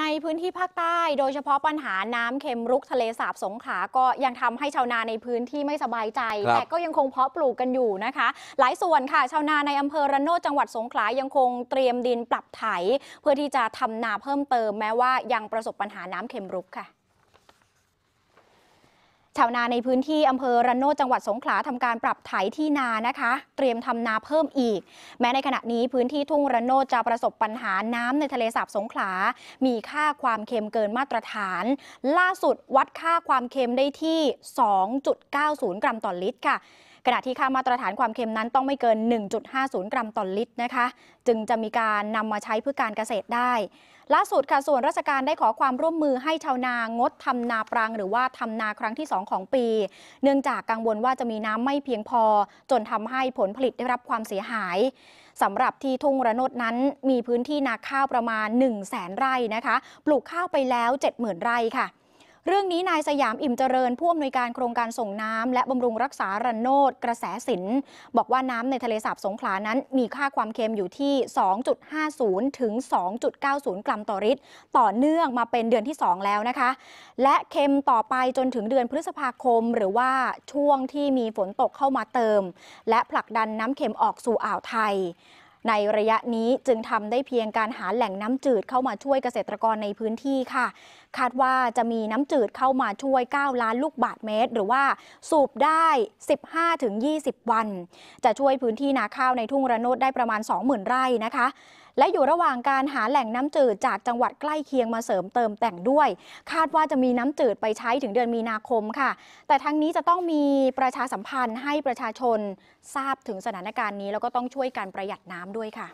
ในพื้นที่ภาคใต้ โดยเฉพาะปัญหาน้ำเค็มรุกทะเลสาบสงขาก็ยังทำให้ชาวนาในพื้นที่ไม่สบายใจแต่ก็ยังคงเพาะปลูกกันอยู่นะคะ หลายส่วนค่ะ ชาวนาในอำเภอระโนดจังหวัดสงขลายังคงเตรียมดินปรับไถ เพื่อที่จะทำนาเพิ่มเติมแม้ว่ายังประสบปัญหาน้ำเค็มรุกค่ะชาวนาในพื้นที่อำเภอระโนดจังหวัดสงขลาทำการปรับไถที่นานะคะ เตรียมทำนาเพิ่มอีก แม้ในขณะนี้พื้นที่ทุ่งระโนดจะประสบปัญหาน้ำในทะเลสาบสงขลา มีค่าความเค็มเกินมาตรฐาน ล่าสุดวัดค่าความเค็มได้ที่ 2.90 กรัมต่อลิตรค่ะขณะที่ค่ามาตรฐานความเค็มนั้นต้องไม่เกิน 1.50 กรัมต่อลิตรนะคะ จึงจะมีการนำมาใช้เพื่อการเกษตรได้ล่าสุดค่ะ ส่วนราชการได้ขอความร่วมมือให้ชาวนางดทำนาปรัง หรือว่าทำนาครั้งที่ 2 ของปี เนื่องจากกังวลว่าจะมีน้ำไม่เพียงพอ จนทำให้ผลผลิตได้รับความเสียหายสำหรับที่ทุ่งระนดนั้นมีพื้นที่นาข้าวประมาณ 1 0 0 0 0แสนไร่นะคะ ปลูกข้าวไปแล้ว70,000ไร่ค่ะเรื่องนี้นายสยามอิ่มเจริญ ผู้อำนวยการโครงการส่งน้ำและบำรุงรักษารันโนดกระแสสิน บอกว่าน้ำในทะเลสาบสงขลานั้นมีค่าความเค็มอยู่ที่ 2.50 ถึง 2.90 กรัมต่อลิตรต่อเนื่องมาเป็นเดือนที่ 2 แล้วนะคะ และเค็มต่อไปจนถึงเดือนพฤษภาคม หรือว่าช่วงที่มีฝนตกเข้ามาเติม และผลักดันน้ำเค็มออกสู่อ่าวไทยในระยะนี้จึงทำได้เพียงการหาแหล่งน้ำจืดเข้ามาช่วยเกษตรกรในพื้นที่ค่ะ คาดว่าจะมีน้ำจืดเข้ามาช่วย 9 ล้านลูกบาทเมตร หรือว่าสูบได้ 15-20 วัน จะช่วยพื้นที่นาข้าวในทุ่งระโนดได้ประมาณ 20,000 ไร่นะคะ และอยู่ระหว่างการหาแหล่งน้ำจืดจากจังหวัดใกล้เคียงมาเสริมเติมแต่งด้วย คาดว่าจะมีน้ำจืดไปใช้ถึงเดือนมีนาคมค่ะ แต่ทั้งนี้จะต้องมีประชาสัมพันธ์ให้ประชาชนทราบถึงสถานการณ์นี้แล้วก็ต้องช่วยการประหยัดน้ำด้วยค่ะ